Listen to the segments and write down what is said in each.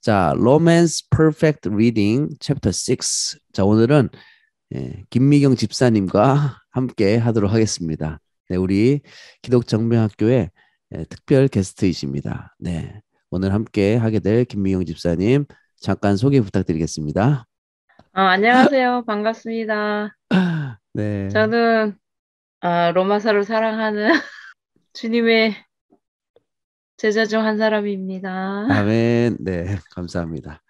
자, Romance Perfect Reading Chapter 6. 자, 오늘은 예, 김미경 집사님과 함께 하도록 하겠습니다. 네, 우리 기독정명학교의 예, 특별 게스트이십니다. 네, 오늘 함께 하게 될 김미경 집사님 잠깐 소개 부탁드리겠습니다. 어, 안녕하세요, 반갑습니다. 네, 저는 아, 로마사를 사랑하는 주님의 제자 중 한 사람입니다. 아멘. 네, 감사합니다.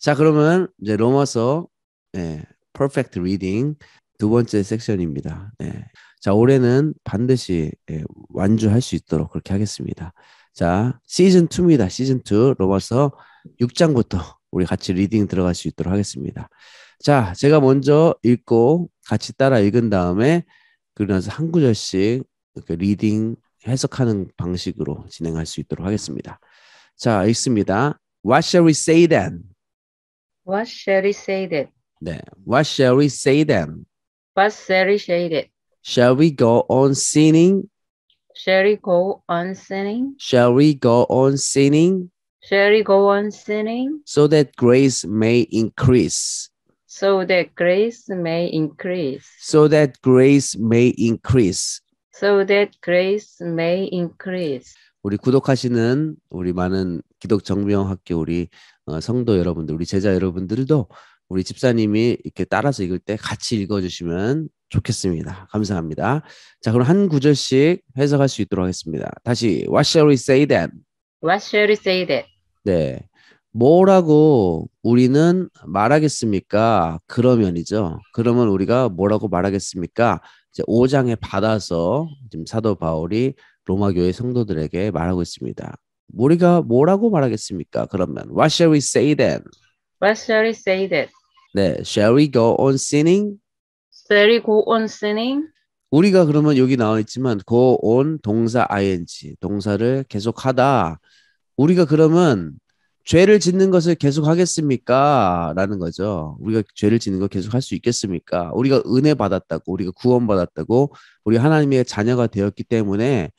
자, 그러면 이제 로마서 네, Perfect Reading 두 번째 섹션입니다. 네. 자, 올해는 반드시 예, 완주할 수 있도록 그렇게 하겠습니다. 자, 시즌 2입니다. 시즌 2 로마서 6장부터 우리 같이 리딩 들어갈 수 있도록 하겠습니다. 자, 제가 먼저 읽고 같이 따라 읽은 다음에 그러면서 한 구절씩 이렇게 리딩 해석하는 방식으로 진행할 수 있도록 하겠습니다. 자, 읽습니다. What shall we say then? What shall we say then? 네, What shall we say then? What shall we say then? Shall we go on sinning? Shall we go on sinning? Shall we go on sinning? Shall we go on sinning? So that grace may increase. So that grace may increase. So that grace may increase. so that grace may increase. 우리 구독하시는 우리 많은 기독 정명학교 우리 어, 성도 여러분들, 우리 제자 여러분들도 우리 집사님이 이렇게 따라서 읽을 때 같이 읽어주시면 좋겠습니다. 감사합니다. 자, 그럼 한 구절씩 해석할 수 있도록 하겠습니다. 다시 What shall we say then? What shall we say then? 네, 뭐라고 우리는 말하겠습니까? 그러면이죠. 그러면 우리가 뭐라고 말하겠습니까? 이제 5장에 받아서 지금 사도 바울이 로마 교회 성도들에게 말하고 있습니다. 우리가 뭐라고 말하겠습니까? 그러면 what shall we say then? What shall we say then? 네, shall we go on sinning? Shall we go on sinning? 우리가 그러면 여기 나와 있지만 go on 동사 ing 동사를 계속하다. 우리가 그러면 죄를 짓는 것을 계속 하겠습니까? 라는 거죠. 우리가 죄를 짓는 거 계속 할 수 있겠습니까? 우리가 은혜 받았다고, 우리가 구원 받았다고, 우리 하나님의 자녀가 되었기 때문에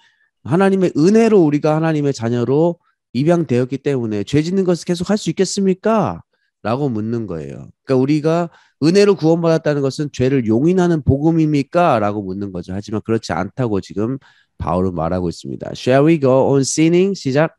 하나님의 은혜로 우리가 하나님의 자녀로 입양되었기 때문에 죄 짓는 것을 계속 할 수 있겠습니까? 라고 묻는 거예요. 그러니까 우리가 은혜로 구원받았다는 것은 죄를 용인하는 복음입니까? 라고 묻는 거죠. 하지만 그렇지 않다고 지금 바울은 말하고 있습니다. Shall we go on sinning? 시작.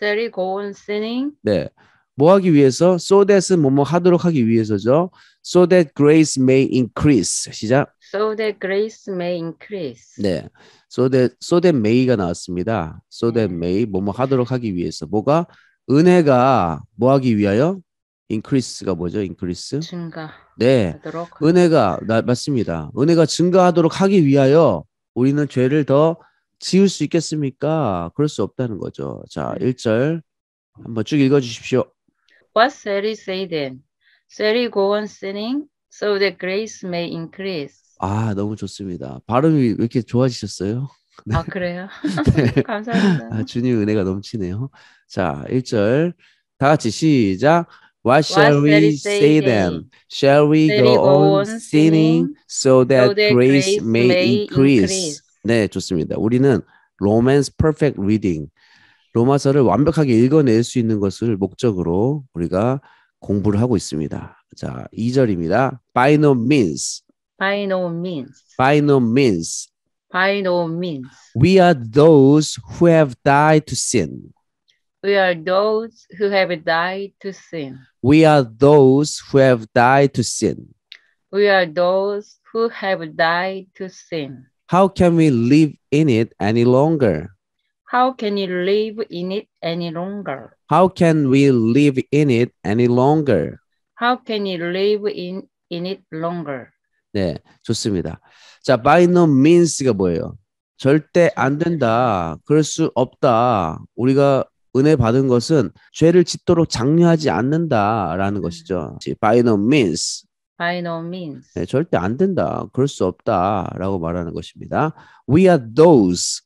셀이 고운 sinning. 네. 뭐 하기 위해서? So that은 뭐뭐 하도록 하기 위해서죠. So that grace may increase. 시작. So that grace may increase. 네. So that, so that may가 나왔습니다. So that may 뭐 뭐 하도록 하기 위해서. 뭐가? 은혜가 뭐 하기 위하여? increase가 뭐죠? increase? 증가. 네. 은혜가 나, 맞습니다. 은혜가 증가하도록 하기 위하여 우리는 죄를 더 지울 수 있겠습니까? 그럴 수 없다는 거죠. 자, 1절 한번 쭉 읽어 주십시오. What Sari say then? Sari go on sinning so that grace may increase. 아, 너무 좋습니다. 발음이 왜 이렇게 좋아지셨어요? 네. 아, 그래요? 네. 감사합니다. 아, 주님 은혜가 넘치네요. 자, 1절 다 같이 시작. What shall What we say then? Shall we go on sinning so that grace may increase? 네, 좋습니다. 우리는 로맨스 퍼펙트 리딩 로마서를 완벽하게 읽어낼 수 있는 것을 목적으로 우리가 공부를 하고 있습니다. 자, 2절입니다. By no means. By no means. By no means. By no means. We are those who have died to sin. We are those who have died to sin. We are those who have died to sin. We are those who have died to sin. How can we live in it any longer? How can you live in it any longer? How can we live in it any longer? How can you live in, in it longer? 네, 좋습니다. 자, by no means가 뭐예요? 절대 안 된다. 그럴 수 없다. 우리가 은혜 받은 것은 죄를 짓도록 장려하지 않는다라는 것이죠. By no means. By no means. 네, 절대 안 된다. 그럴 수 없다라고 말하는 것입니다. We are those.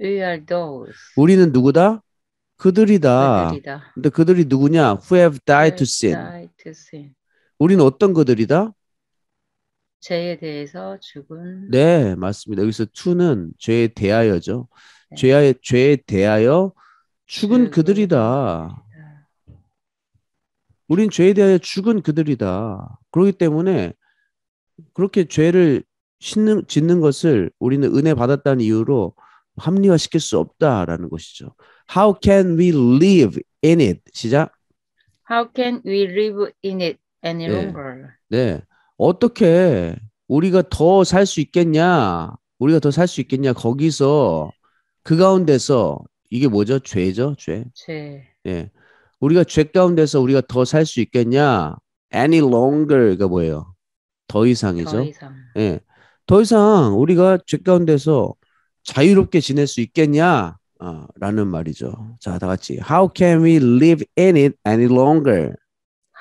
We are those. 우리는 누구다? 그들이다. 그들이다. 근데 그들이 누구냐? Who have died to sin. Died to sin. 우리는 어떤 그들이다? 죄에 대해서 죽은. 네, 맞습니다. 여기서 to는 죄에 대하여죠. 네. 죄에 죄에 대하여 죽은 그들이다. 우린 죄에 대하여 죽은 그들이다. 그렇기 때문에 그렇게 죄를 짓는, 짓는 것을 우리는 은혜 받았다는 이유로 합리화시킬 수 없다라는 것이죠. How can we live in it? 시작. How can we live in it any 예. longer? 네. 네. 어떻게 우리가 더 살 수 있겠냐? 우리가 더 살 수 있겠냐? 거기서 그 가운데서 이게 뭐죠? 죄죠, 죄. 죄. 네. 우리가 죄 가운데서 우리가 더 살 수 있겠냐? Any longer가 뭐예요? 더 이상이죠. 더 이상. 예. 더 이상 우리가 죄 가운데서 자유롭게 지낼 수 있겠냐? 아, 라는 말이죠. 자, 다 같이. How can we live in it any longer?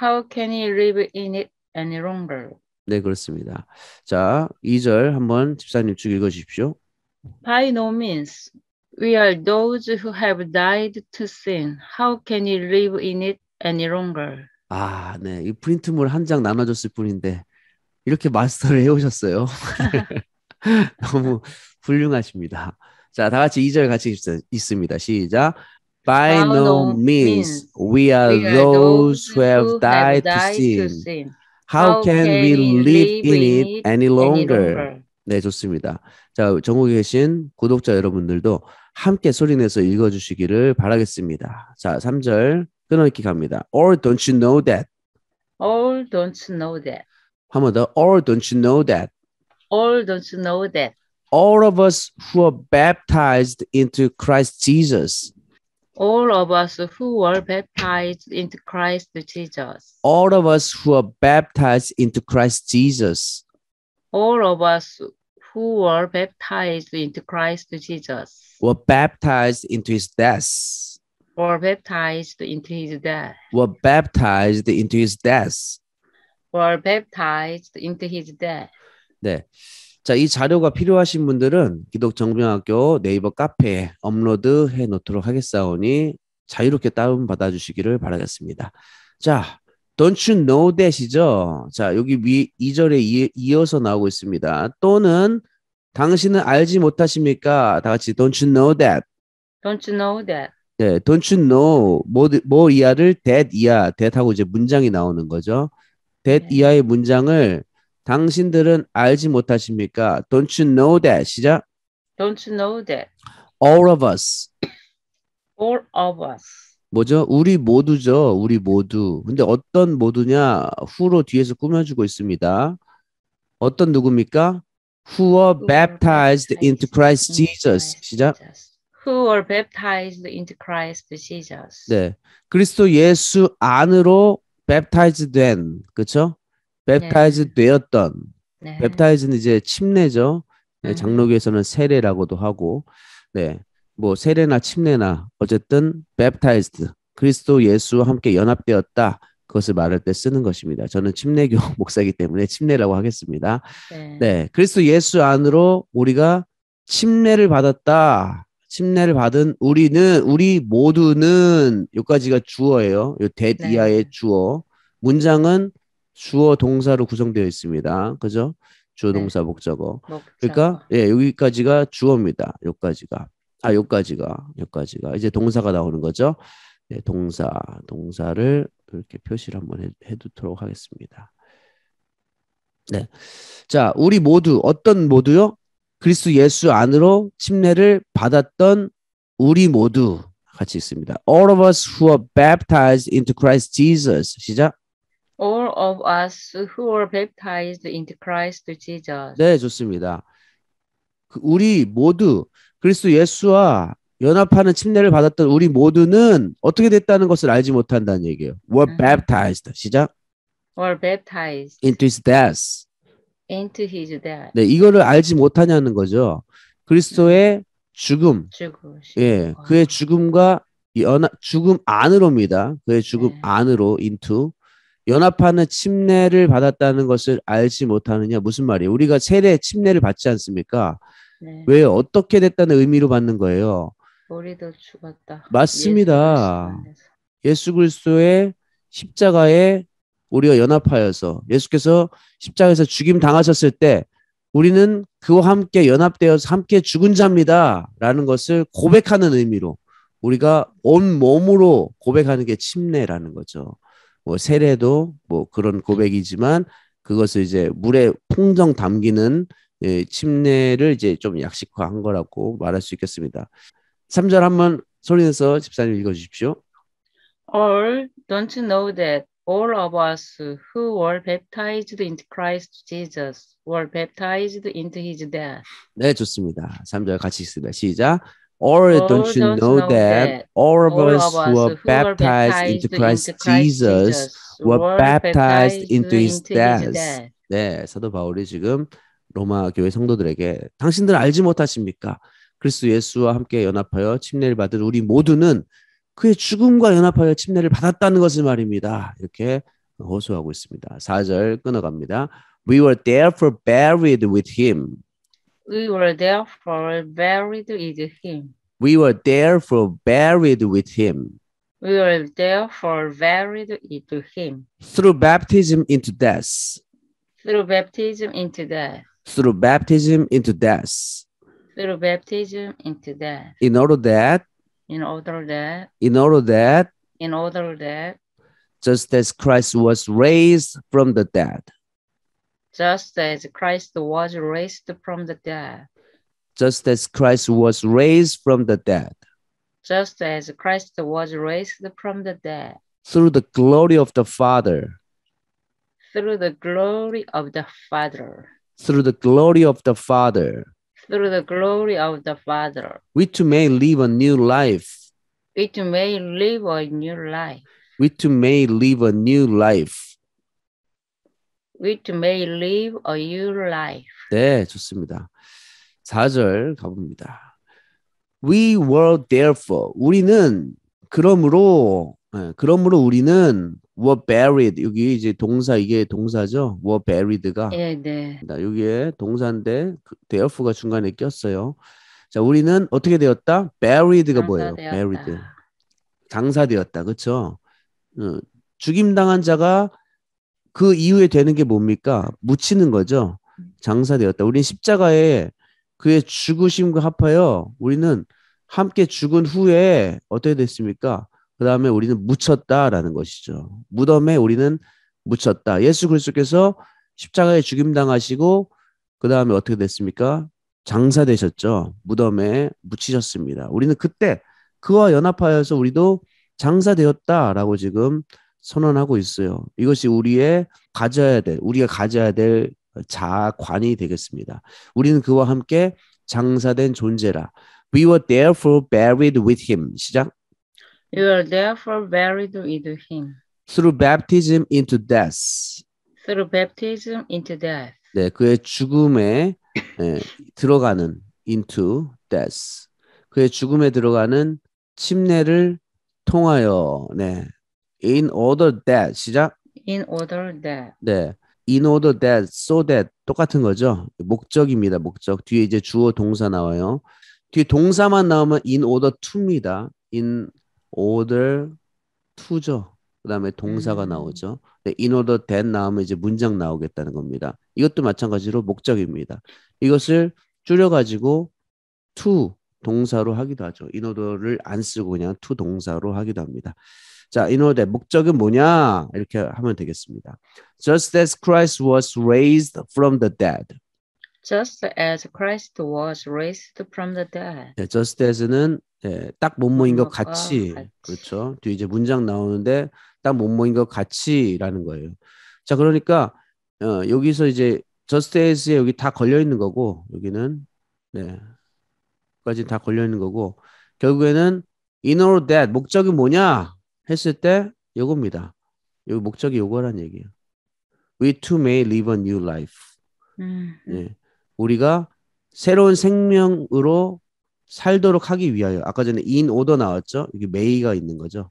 How can we live in it any longer? 네, 그렇습니다. 자, 2절 한번 집사님 쭉 읽어 주십시오. By no means We are those who have died to sin. How can we live in it any longer? 아, 네. 이 프린트물 한 장 나눠줬을 뿐인데 이렇게 마스터를 해오셨어요. 너무 훌륭하십니다. 자, 다 같이 2절 같이 있습니다. 시작. By no means we are those who have died to sin. How can we live in it any longer? 네, 좋습니다. 자, 전국에 계신 구독자 여러분들도 함께 소리내서 읽어주시기를 바라겠습니다. 자, 3절 끊어읽기 갑니다. Or don't you know that? Or don't you know that? 한 번 더. Or don't you know that? Or don't you know that? All of us who are baptized into Christ Jesus. All of us who were baptized into Christ Jesus. All of us who are baptized into Christ Jesus. all of us who were baptized into Christ Jesus were baptized into his death. Were baptized into his death. Were baptized into his death. Were baptized into his death. 네. 자, 이 자료가 필요하신 분들은 기독정명학교 네이버 카페에 업로드 해 놓도록 하겠사오니 자유롭게 다운받아 주시기를 바라겠습니다. 자, Don't you know that이죠. 자, 여기 위 2절에 이어서 나오고 있습니다. 또는 당신은 알지 못하십니까? 다 같이 Don't you know that. Don't you know that. 네, Don't you know 뭐, 뭐 이하를 that 이하, that 하고 이제 문장이 나오는 거죠. that 네. 이하의 문장을 당신들은 알지 못하십니까? Don't you know that 시작. Don't you know that. All of us. All of us. 뭐죠? 우리 모두죠. 우리 모두. 근데 어떤 모두냐? 후로 뒤에서 꾸며주고 있습니다. 어떤 누굽니까? Who are baptized into Christ Jesus. 시작. Who are baptized into Christ Jesus. 네. 그리스도 예수 안으로 baptized 된. 그렇죠? baptized 되었던. 네. baptized는 이제 침례죠. 네, 장로교에서는 세례라고도 하고. 네. 뭐 세례나 침례나 어쨌든 baptized 그리스도 예수와 함께 연합되었다. 그것을 말할 때 쓰는 것입니다. 저는 침례교 목사이기 때문에 침례라고 하겠습니다. 네. 네. 그리스도 예수 안으로 우리가 침례를 받았다. 침례를 받은 우리는 우리 모두는 요까지가 주어예요. 요 대디아의 네. 주어. 문장은 주어 동사로 구성되어 있습니다. 그죠? 주어 네. 동사 네. 목적어. 목적. 그러니까 예, 여기까지가 주어입니다. 요까지가 아, 요까지가, 요까지가. 이제 동사가 나오는 거죠. 네, 동사, 동사를 이렇게 표시를 한번 해, 해두도록 하겠습니다. 네. 자, 우리 모두, 어떤 모두요? 그리스 예수 안으로 침례를 받았던 우리 모두 같이 있습니다. All of us who are baptized into Christ Jesus. 시작. All of us who are baptized into Christ Jesus. 네, 좋습니다. 그 우리 모두 그리스도 예수와 연합하는 침례를 받았던 우리 모두는 어떻게 됐다는 것을 알지 못한다는 얘기예요. were 음. baptized. 시작. were baptized into his death. into his death. 네, 이거를 알지 못하냐는 거죠. 그리스도의 음. 죽음. 죽음. 예, 그의 죽음과 연합 죽음 안으로입니다. 그의 죽음 네. 안으로 into 연합하는 침례를 받았다는 것을 알지 못하느냐 무슨 말이에요? 우리가 세례 침례를 받지 않습니까? 네. 왜 어떻게 됐다는 의미로 받는 거예요. 우리도 죽었다. 맞습니다. 예수 그리스도의 십자가에 우리가 연합하여서 예수께서 십자가에서 죽임 당하셨을 때 우리는 그와 함께 연합되어서 함께 죽은 자입니다라는 것을 고백하는 의미로 우리가 온 몸으로 고백하는 게 침례라는 거죠. 뭐 세례도 뭐 그런 고백이지만 그것을 이제 물에 풍덩 담기는 예, 침례를 이제 좀 약식화한 거라고 말할 수 있겠습니다. 3절 한번 소리내서 집사님 읽어 주십시오. All don't you know that all of us who were baptized into Christ Jesus were baptized into his death. 네, 좋습니다. 3절 같이 읽습니다. 시작. Or don't you know that all of us who were baptized into Christ Jesus were baptized into his death. 네, 사도 바울이 지금 로마 교회 성도들에게 당신들 알지 못하십니까? 그리스도 예수와 함께 연합하여 침례를 받은 우리 모두는 그의 죽음과 연합하여 침례를 받았다는 것을 말입니다. 이렇게 호소하고 있습니다. 4절 끊어갑니다. We were therefore buried with him. We were therefore buried with him. We were therefore buried with him. We were t h e r e f o r buried with him. Through baptism into death. Through baptism into death. through baptism into death. Through baptism into death. In order that. In order that. In order that. In order that. Just as Christ was raised from the dead. Just as Christ was raised from the dead. Just as Christ was raised from the dead. Just as Christ was raised from the dead. Through the glory of the Father. Through the glory of the Father through the glory of the Father. Through the glory of the Father. Which may live a new life. Which may live a new life. Which may live a new life. Which may live a new life. 네, 좋습니다. 4절 가봅니다. We were therefore 우리는 그러므로 그러므로 우리는 were buried 여기 이제 동사 이게 동사죠. were buried가 예, 네. 여기에 동사인데 그, t h e r e 가 중간에 꼈어요. 자, 우리는 어떻게 되었다? buried가 뭐예요? buried. 당사되었다. 그렇죠? 어, 죽임당한 자가 그 이후에 되는 게 뭡니까? 묻히는 거죠. 장사되었다. 우리 십자가에 그의 죽으심과 합하여 우리는 함께 죽은 후에 어떻게 됐습니까? 그 다음에 우리는 묻혔다라는 것이죠. 무덤에 우리는 묻혔다. 예수 그리스도께서 십자가에 죽임 당하시고 그 다음에 어떻게 됐습니까? 장사되셨죠. 무덤에 묻히셨습니다. 우리는 그때 그와 연합하여서 우리도 장사되었다라고 지금 선언하고 있어요. 이것이 우리의 가져야 될, 우리가 가져야 될 자관이 되겠습니다. 우리는 그와 함께 장사된 존재라. We were therefore buried with him. 시작. You are therefore buried with him. Through baptism into death. Through baptism into death. 네, 그의 죽음에 예, 들어가는 into death. 그의 죽음에 들어가는 침례를 통하여 네. in order that 시작 in order that 네. in order that so that 똑같은 거죠. 목적입니다. 목적. 뒤에 이제 주어 동사 나와요. 뒤에 동사만 나오면 in order to입니다. in order t 죠 그다음에 동사가 음. 나오죠. in order that 나오면 이제 문장 나오겠다는 겁니다. 이것도 마찬가지로 목적입니다. 이것을 줄여가지고 to 동사로 하기도 하죠. in order를 안 쓰고 그냥 to 동사로 하기도 합니다. 자, in order 목적은 뭐냐 이렇게 하면 되겠습니다. Just as Christ was raised from the dead. just as Christ was raised from the dead. 네, just as는 예, 딱 몸모인 것 같이, 같이 그렇죠. 뒤에 이제 문장 나오는데 딱 몸모인 것 같이라는 거예요. 자, 그러니까 어, 여기서 이제 just as에 여기 다 걸려 있는 거고 여기는 네. 까지 다 걸려 있는 거고 결국에는 in or that 목적이 뭐냐 했을 때 요겁니다. 요 목적이 요거란 얘기예요. We too may live a new life. 음. 네. 우리가 새로운 생명으로 살도록 하기 위하여 아까 전에 인 오더 나왔죠? 이게 메이가 있는 거죠.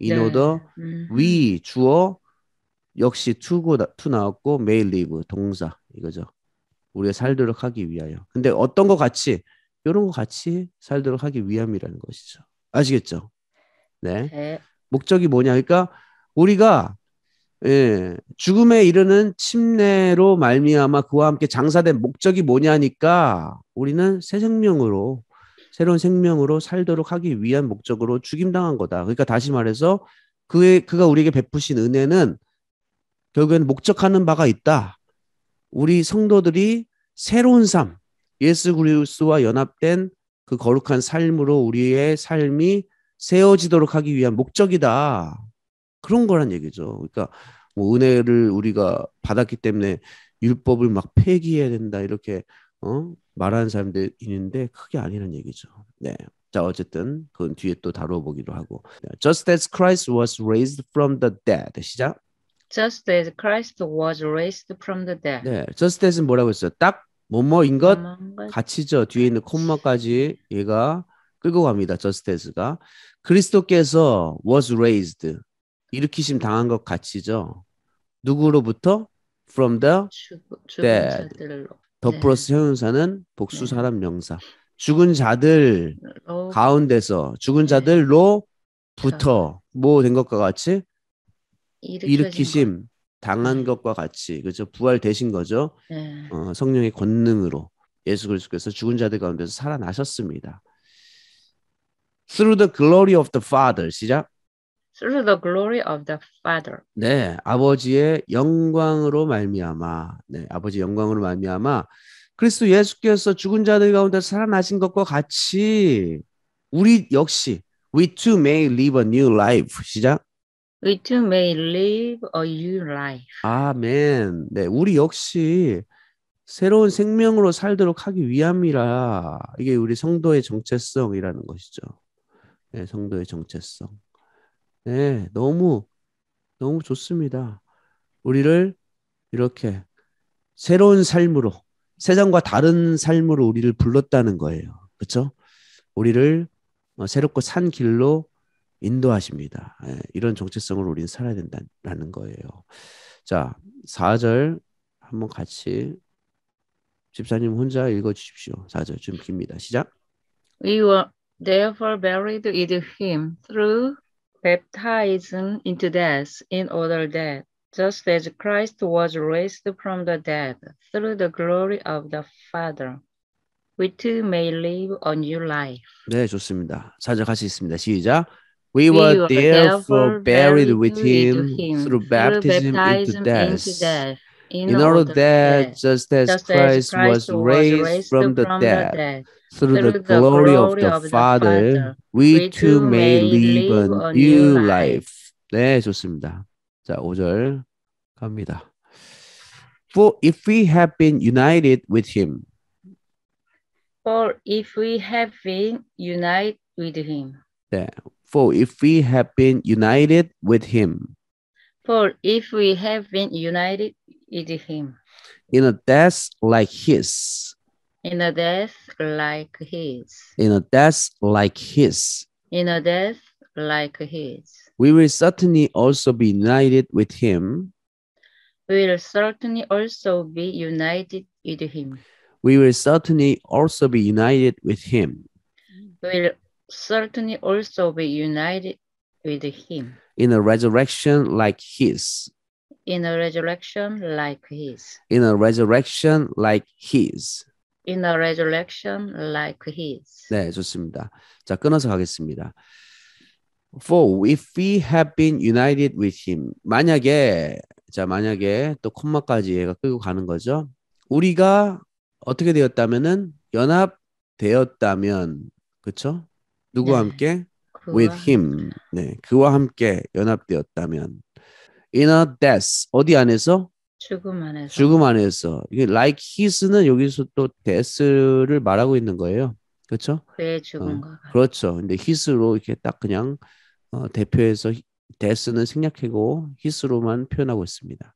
인 오더 위 주어 역시 투고 투 나왔고 메이 리브 동사 이거죠. 우리가 살도록 하기 위하여. 근데 어떤 거 같이 이런 거 같이 살도록 하기 위함이라는 것이죠. 아시겠죠? 네. 네. 목적이 뭐냐? 그러니까 우리가 예, 죽음에 이르는 침례로 말미암아 그와 함께 장사된 목적이 뭐냐니까 우리는 새 생명으로 새로운 생명으로 살도록 하기 위한 목적으로 죽임당한 거다. 그러니까 다시 말해서 그의 그가 우리에게 베푸신 은혜는 결국엔 목적하는 바가 있다. 우리 성도들이 새로운 삶, 예수 그리스도와 연합된 그 거룩한 삶으로 우리의 삶이 세워지도록 하기 위한 목적이다. 그런 거란 얘기죠. 그러니까 뭐 은혜를 우리가 받았기 때문에 율법을 막 폐기해야 된다 이렇게 어? 말하는 사람들 있는데 그게 아니란 얘기죠. 네. 자 어쨌든 그건 뒤에 또 다뤄보기로 하고. 네. Just as Christ was raised from the dead. 시작. Just as Christ was raised from the dead. 네, just as은 뭐라고 했어요? 딱 뭐뭐인 것 같이죠. 뒤에 있는 콤마까지 얘가 끌고 갑니다. just as가 그리스도께서 was raised 일으키심 당한 것 같이죠. 누구로부터? From the 죽, dead. 더 네. 플러스 형용사는 복수 네. 사람 명사. 죽은 자들 로. 가운데서 죽은 네. 자들로부터 뭐 된 것과 같이 일으키심 것. 당한 것과 같이 그죠 부활되신 거죠 네. 어, 성령의 권능으로 예수 그리스도께서 죽은 자들 가운데서 살아나셨습니다. Through the glory of the Father 시작. through the glory of the Father. 네, 아버지의 영광으로 말미암아, 네, 아버지 영광으로 말미암아 그리스도 예수께서 죽은 자들 가운데 살아나신 것과 같이 우리 역시 we too may live a new life. 시작. We too may live a new life. 아멘. 네, 우리 역시 새로운 생명으로 살도록 하기 위함이라 이게 우리 성도의 정체성이라는 것이죠. 네, 성도의 정체성. 네, 너무 너무 좋습니다. 우리를 이렇게 새로운 삶으로 세상과 다른 삶으로 우리를 불렀다는 거예요. 그렇죠? 우리를 어, 새롭고 산 길로 인도하십니다. 예, 이런 정체성을 우리는 살아야 된다는 거예요. 자, 4절 한번 같이 집사님 혼자 읽어 주십시오. 4절 좀 깁니다. 시작. We were therefore buried with him through Baptized into death in order that, just as Christ was raised from the dead through the glory of the Father, we too may live a new life. 네, 좋습니다. 사절할 수 있습니다. 시작. We were therefore buried with him through baptism into death. In, order that, just as Christ, was, raised from, the, dead, through, the, glory, of the Father, Father we too may live a new life. 네, 좋습니다. 자, 5절 갑니다. For if we have been united with him. For if we have been united with him. 네, for if we have been united with him. For if we have been united is him. In a death like his. In a death like his. In a death like his. In a death like his. We will certainly also be united with him. We will certainly also be united with him. We will certainly also be united with him. We will certainly also be united with him. In a resurrection like his. In a resurrection like his. In a resurrection like his. In a resurrection like his. 네, 좋습니다. 자, 끊어서 가겠습니다. For if we have been united with him. 만약에 자, 만약에 또 콤마까지 얘가 끌고 가는 거죠. 우리가 어떻게 되었다면은 연합되었다면 그렇죠? 누구와 네. 함께? with him. 네, 그와 함께 연합되었다면 in a death 어디 안에서 죽음 안에서 죽음 안에서 이게 like his는 여기서 또 death를 말하고 있는 거예요. 그렇죠? 그의 어, 죽음과 어, 그렇죠. 근데 his로 이렇게 딱 그냥 어, 대표해서 death는 생략하고 his로만 표현하고 있습니다.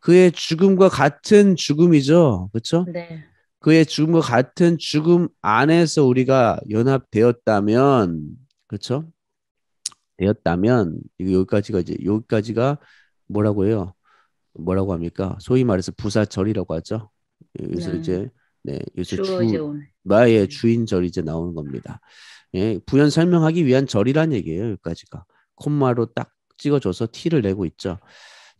그의 죽음과 같은 죽음이죠. 그렇죠? 네. 그의 죽음과 같은 죽음 안에서 우리가 연합되었다면 그렇죠? 되었다면 여기까지가 이제 여기까지가 뭐라고 요 뭐라고 합니까? 소위 말해서 부사절이라고 하죠. 그래서 네. 이제 네, 요새 주 마의 네. 주인절이 제 나오는 겁니다. 예, 부연 설명하기 위한 절이란 얘기예요. 여기까지가 콤마로 딱 찍어줘서 티를 내고 있죠.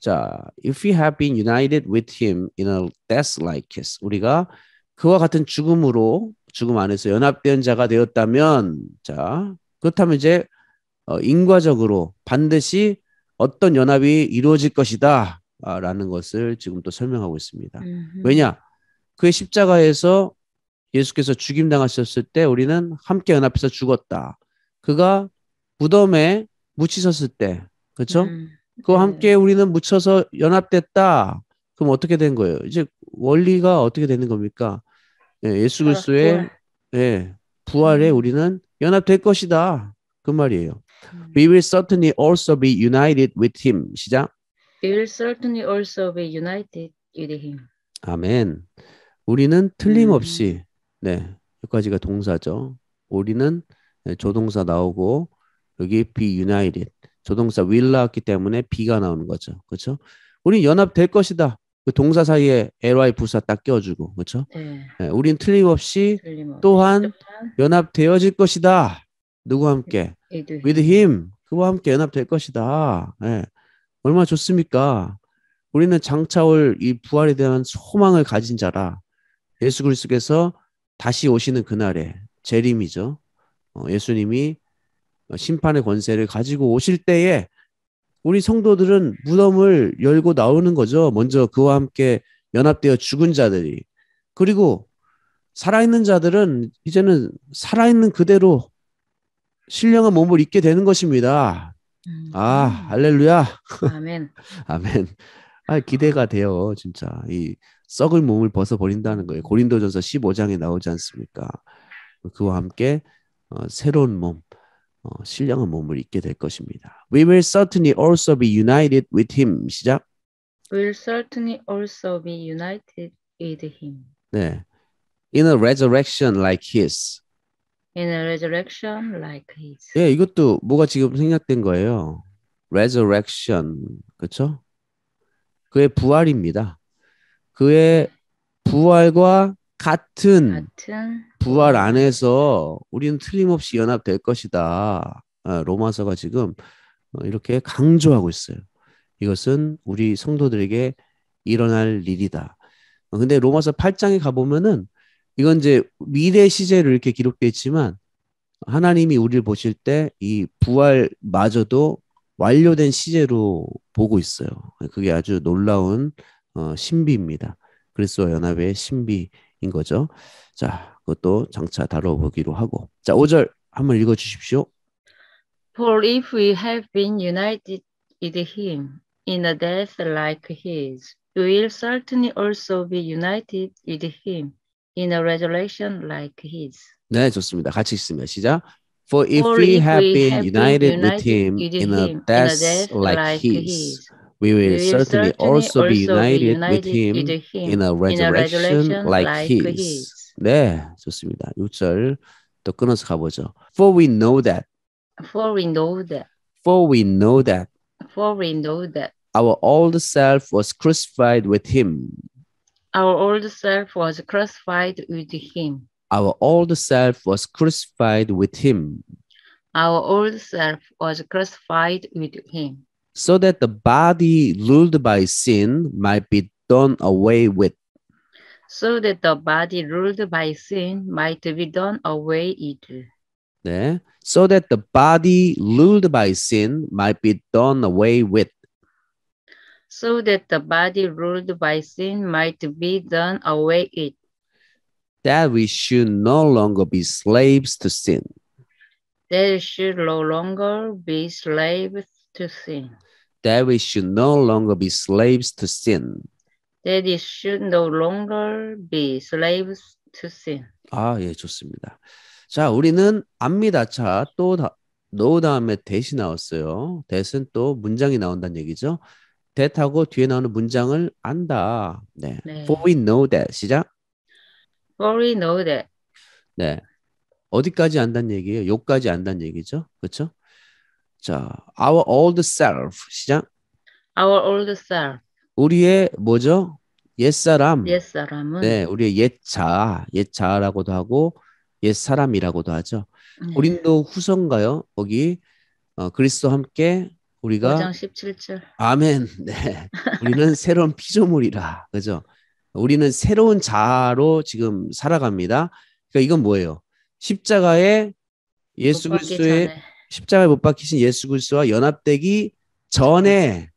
자, if we have been united with him in a death like his, 우리가 그와 같은 죽음으로 죽음 안에서 연합된 자가 되었다면, 자, 그렇다면 이제 어, 인과적으로 반드시 어떤 연합이 이루어질 것이다. 아, 라는 것을 지금 또 설명하고 있습니다. 음흠. 왜냐? 그의 십자가에서 예수께서 죽임당하셨을 때 우리는 함께 연합해서 죽었다. 그가 무덤에 묻히셨을 때, 그쵸 음. 그와 네. 함께 우리는 묻혀서 연합됐다. 그럼 어떻게 된 거예요? 이제 원리가 어떻게 되는 겁니까? 예, 수 그리스도의 예, 부활에 음. 우리는 연합될 것이다. 그 말이에요. We 음. will certainly also be united with him. 시작. We will certainly also be united with him. 아멘. 우리는 틀림없이 음. 네 여기까지가 동사죠. 우리는 네, 조동사 나오고 여기 be united 조동사 will 나왔기 때문에 be가 나오는 거죠. 그렇죠? 우리 연합될 것이다. 그 동사 사이에 ly 부사 딱 껴주고 그렇죠? 네. 네 우리는 틀림없이, 틀림없이 또한, 또한 연합되어질 것이다. 누구와 함께? With him. 그와 함께 연합될 것이다. 예. 얼마나 좋습니까? 우리는 장차올 이 부활에 대한 소망을 가진 자라. 예수 그리스께서 다시 오시는 그날에 재림이죠. 어, 예수님이 심판의 권세를 가지고 오실 때에 우리 성도들은 무덤을 열고 나오는 거죠. 먼저 그와 함께 연합되어 죽은 자들이. 그리고 살아있는 자들은 이제는 살아있는 그대로 신령한 몸을 입게 되는 것입니다. 음. 아, 할렐루야. 아멘. 아멘. 아, 기대가 돼요, 진짜. 이 썩을 몸을 벗어 버린다는 거예요. 고린도전서 15장에 나오지 않습니까? 그와 함께 어, 새로운 몸, 어, 신령한 몸을 입게 될 것입니다. We will certainly also be united with him. 시작. Will certainly also be united with him. 네. In a resurrection like his. in a resurrection like his. 예, 이것도 뭐가 지금 생략된 거예요. resurrection. 그렇죠? 그의 부활입니다. 그의 부활과 같은, 같은 부활 안에서 우리는 틀림없이 연합될 것이다. 아, 로마서가 지금 어, 이렇게 강조하고 있어요. 이것은 우리 성도들에게 일어날 일이다. 어, 근데 로마서 8장에 가보면은 이건 이제 미래 시제를 이렇게 기록했지만 하나님이 우리를 보실 때 이 부활마저도 완료된 시제로 보고 있어요. 그게 아주 놀라운 어, 신비입니다. 그리스도 연합의 신비인 거죠. 자, 그것도 장차 다뤄보기로 하고. 자, 5절 한번 읽어 주십시오. For if we have been united with him in a death like his, we will certainly also be united with him in a resurrection like his. 네, 좋습니다. 같이 있으면 시작. For if For we if have we been have united, united with him in a death, in a death like, his, his, we will, we will certainly, certainly also, be united, united with him, him in a resurrection, in a resurrection like, like his. his. 네, 좋습니다. 6절 또 끊어서 가보죠. For we know that. For we know that. For we know that. For we know that. Our old self was crucified with him. Our old self was crucified with him. Our old self was crucified with him. Our old self was crucified with him. So that the body ruled by sin might be done away with. So that the body ruled by sin might be done away with. Yeah. So that the body ruled by sin might be done away with. so that the body ruled by sin might be done away with. That we should no longer be slaves to sin. That should no longer be slaves to sin. That we should no longer be slaves to sin. That it should no longer be slaves to sin. 아, 예, 좋습니다. 자, 우리는 압니다. 자, 또 다, no 다음에 대시 나왔어요. 대신 또 문장이 나온다는 얘기죠. that하고 뒤에 나오는 문장을 안다. 네. 네. For we know that. 시작. For we know that. 네. 어디까지 안다는 얘기예요? 요까지 안다는 얘기죠. 그렇죠? 자, our old self. 시작. Our old self. 우리의 뭐죠? 옛사람. 옛사람은 네, 우리의 옛자, 옛자라고도 하고 옛사람이라고도 하죠. 네. 우린도 후손가요 거기 어, 그리스도 함께 우리가 5장 17절. 아멘. 네. 우리는 새로운 피조물이라. 그죠? 우리는 새로운 자로 지금 살아갑니다. 그러니까 이건 뭐예요? 십자가에 예수 그리스도의 십자가에 못 박히신 예수 그리스도와 연합되기 전에 네.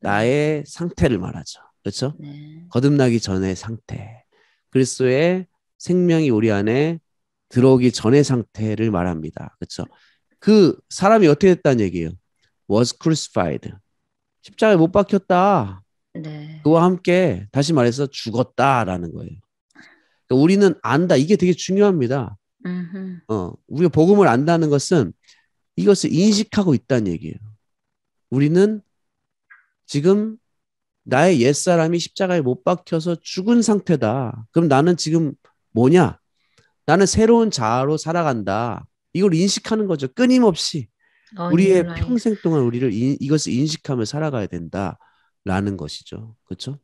나의 상태를 말하죠. 그렇죠? 네. 거듭나기 전의 상태. 그리스도의 생명이 우리 안에 들어오기 전의 상태를 말합니다. 그렇죠? 그 사람이 어떻게 됐다는 얘기예요? was crucified. 십자가에 못 박혔다. 네. 그와 함께 다시 말해서 죽었다라는 거예요. 그러니까 우리는 안다. 이게 되게 중요합니다. 어, 우리가 복음을 안다는 것은 이것을 인식하고 있다는 얘기예요. 우리는 지금 나의 옛사람이 십자가에 못 박혀서 죽은 상태다. 그럼 나는 지금 뭐냐? 나는 새로운 자아로 살아간다. 이걸 인식하는 거죠. 끊임없이. 어, 우리의 평생 동안 우리를 이, 이것을 인식하며 살아가야 된다라는 것이죠. 그렇죠?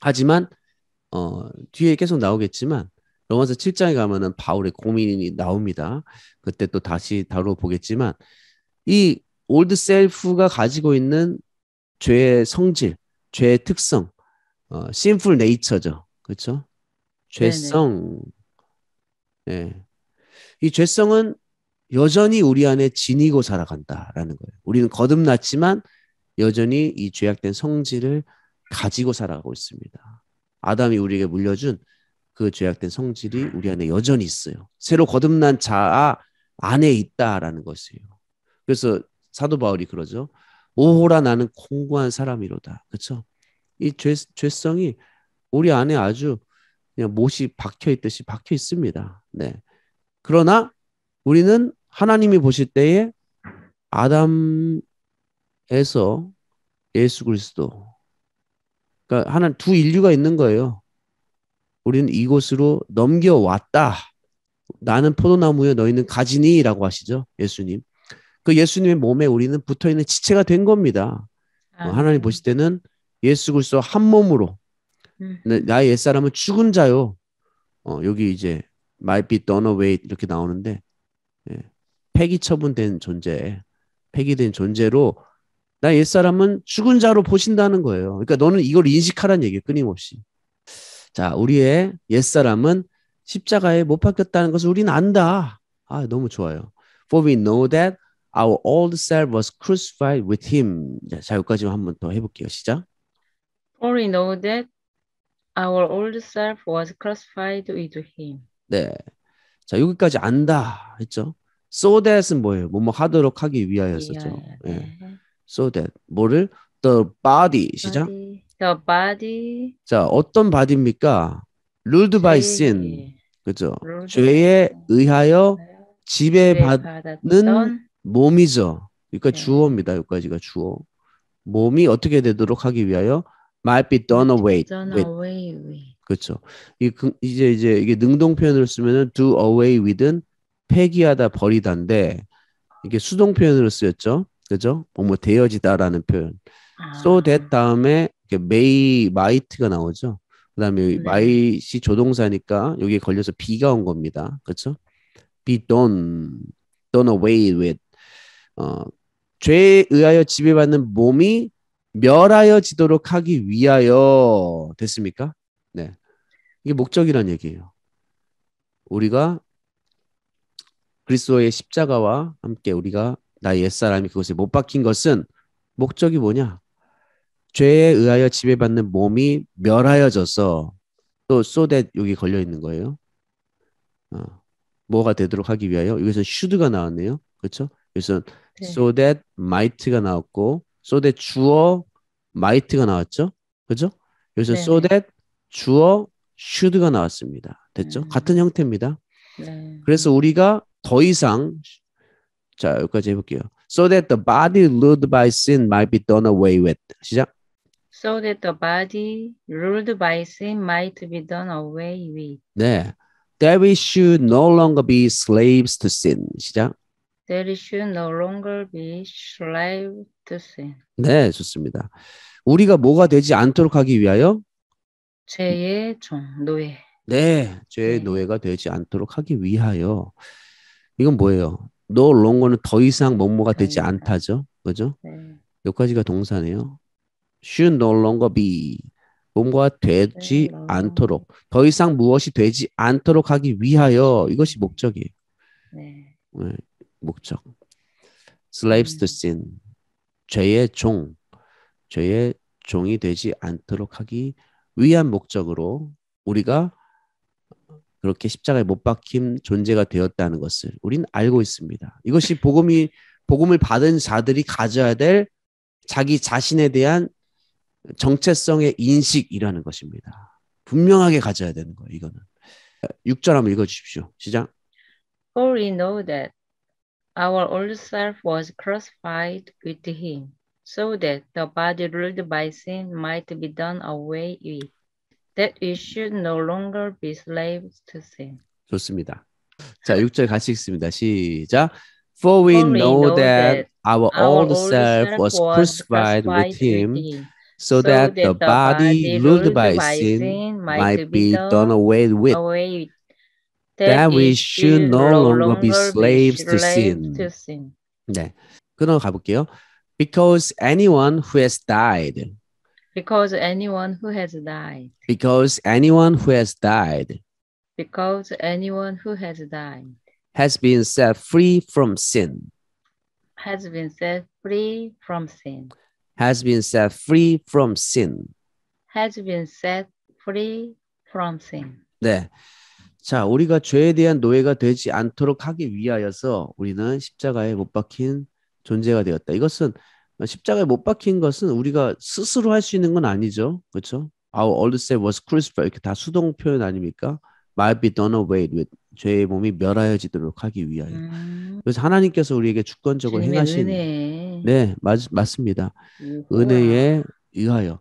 하지만 어, 뒤에 계속 나오겠지만 로마서 7장에 가면은 바울의 고민이 나옵니다. 그때 또 다시 다뤄 보겠지만 이 올드 셀프가 가지고 있는 죄의 성질, 죄의 특성, 어, 심플 네이처죠. 그렇죠? 죄성. 예. 네. 이 죄성은 여전히 우리 안에 지니고 살아간다라는 거예요. 우리는 거듭났지만 여전히 이 죄악된 성질을 가지고 살아가고 있습니다. 아담이 우리에게 물려준 그 죄악된 성질이 우리 안에 여전히 있어요. 새로 거듭난 자 안에 있다라는 것이에요. 그래서 사도 바울이 그러죠. 오호라 나는 공고한 사람이로다. 그렇죠? 이 죄, 죄성이 우리 안에 아주 그냥 못이 박혀 있듯이 박혀 있습니다. 네. 그러나 우리는 하나님이 보실 때에 아담에서 예수 그리스도 그러니까 하나 두 인류가 있는 거예요. 우리는 이곳으로 넘겨왔다. 나는 포도나무에 너희는 가지니라고 하시죠. 예수님. 그 예수님의 몸에 우리는 붙어 있는 지체가 된 겁니다. 어, 아, 하나님 네. 보실 때는 예수 그리스도 한 몸으로 음. 나의 옛사람은 죽은 자요. 어, 여기 이제 might be done away 이렇게 나오는데 예. 폐기 처분된 존재, 폐기된 존재로 나 옛사람은 죽은 자로 보신다는 거예요. 그러니까 너는 이걸 인식하란 얘기예요. 끊임없이. 자, 우리의 옛사람은 십자가에 못 박혔다는 것을 우리는 안다. 아, 너무 좋아요. For we know that our old self was crucified with him. 자, 여기까지 한번 더 해볼게요. 시작. For we know that our old self was crucified with him. 네. 자, 여기까지 안다 했죠. So that은 뭐예요? 뭐뭐 하도록 하기 위하였었죠. 예. So that 뭐를 the body 시작. Body. The body. 자, 어떤 바디입니까? Ruled by sin. 그죠? 죄에 의하여 지배받는 몸이죠. 그러니까 네. 주어입니다. 여기까지가 주어. 몸이 어떻게 되도록 하기 위하여 might be done away, done away with. 그렇죠. 이, 그, 이제 이제 이게 능동 표현으로 쓰면은 do away with은 폐기하다 버리다인데 이게 수동 표현으로 쓰였죠. 그죠? 뭐뭐 뭐 되어지다라는 표현. 아. so that 다음에 이렇게 may might가 나오죠. 그다음에 음. might이 조동사니까 여기에 걸려서 be가 온 겁니다. 그렇죠? be done done away with 어 죄에 의하여 지배받는 몸이 멸하여지도록 하기 위하여 됐습니까? 네. 이게 목적이란 얘기예요. 우리가 그리스도의 십자가와 함께 우리가 나의 옛사람이 그것에 못 박힌 것은 목적이 뭐냐? 죄에 의하여 지배받는 몸이 멸하여져서 또소댓 여기 걸려 있는 거예요. 어, 뭐가 되도록 하기 위하여 여기서 슈드가 나왔네요. 그렇죠? 여기서 소댓 네. 마이트가 나왔고 소댓 주어 마이트가 나왔죠. 그렇죠? 여기서 소댓 네. o 주어 should가 나왔습니다. 됐죠? 음. 같은 형태입니다. 네. 그래서 우리가 더 이상 자 여기까지 해볼게요. So that the body ruled by sin might be done away with. 시작. So that the body ruled by sin might be done away with. 네. That we should no longer be slaves to sin. 시작. That we should no longer be slaves to sin. 네, 좋습니다. 우리가 뭐가 되지 않도록 하기 위하여 죄의 종 노예. 네, 죄의 네. 노예가 되지 않도록 하기 위하여 이건 뭐예요? no l 는더 이상 뭐뭐가 되지 않다죠. 그죠? 네. 여기까지가 동사네요. should no longer be 뭔가 되지 네. 않도록 더 이상 무엇이 되지 않도록 하기 위하여 이것이 목적이에요. 네. 네 목적. slaves to 음. sin 죄의 종 죄의 종이 되지 않도록 하기 위한 목적으로 우리가 그렇게 십자가에 못 박힌 존재가 되었다는 것을 우리는 알고 있습니다. 이것이 복음이 복음을 받은 자들이 가져야 될 자기 자신에 대한 정체성의 인식이라는 것입니다. 분명하게 가져야 되는 거예요, 이거는. 6절 한번 읽어 주십시오. 시작. For we know that our old self was crucified with him so that the body ruled by sin might be done away with, that it should no longer be slaves to sin. 좋습니다. 자, 6절 같이 읽습니다. 시작. For we know that our old self was crucified with him, so that the body ruled by sin might be done away with, that we should no longer be slaves to sin. 네, 끊어 가볼게요. Because anyone who has died. Because anyone who has died. Because anyone who has died. Because anyone who has died. Has been set free from sin. Has been set free from sin. Has been set free from sin. Has been set free from sin. 네. 자, 우리가 죄에 대한 노예가 되지 않도록 하기 위하여서 우리는 십자가에 못 박힌 존재가 되었다. 이것은 십자가에 못 박힌 것은 우리가 스스로 할 수 있는 건 아니죠. 그렇죠? Our old self was crucified. 이렇게 다 수동 표현 아닙니까? Might be done away with. 죄의 몸이 멸하여지도록 하기 위하여. 음. 그래서 하나님께서 우리에게 주권적으로 행하신 은혜. 네, 맞, 맞습니다. 우 은혜에 의하여